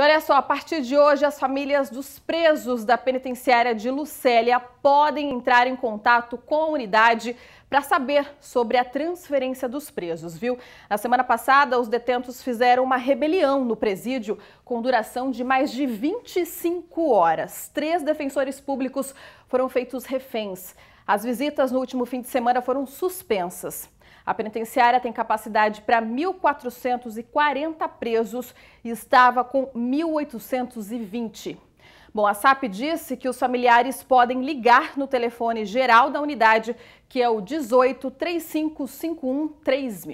Então, olha só, a partir de hoje, as famílias dos presos da penitenciária de Lucélia podem entrar em contato com a unidade para saber sobre a transferência dos presos, viu? Na semana passada, os detentos fizeram uma rebelião no presídio com duração de mais de 25 horas. Três defensores públicos foram feitos reféns. As visitas no último fim de semana foram suspensas. A penitenciária tem capacidade para 1.440 presos e estava com 1.820. Bom, a SAP disse que os familiares podem ligar no telefone geral da unidade, que é o 18 3551 3000.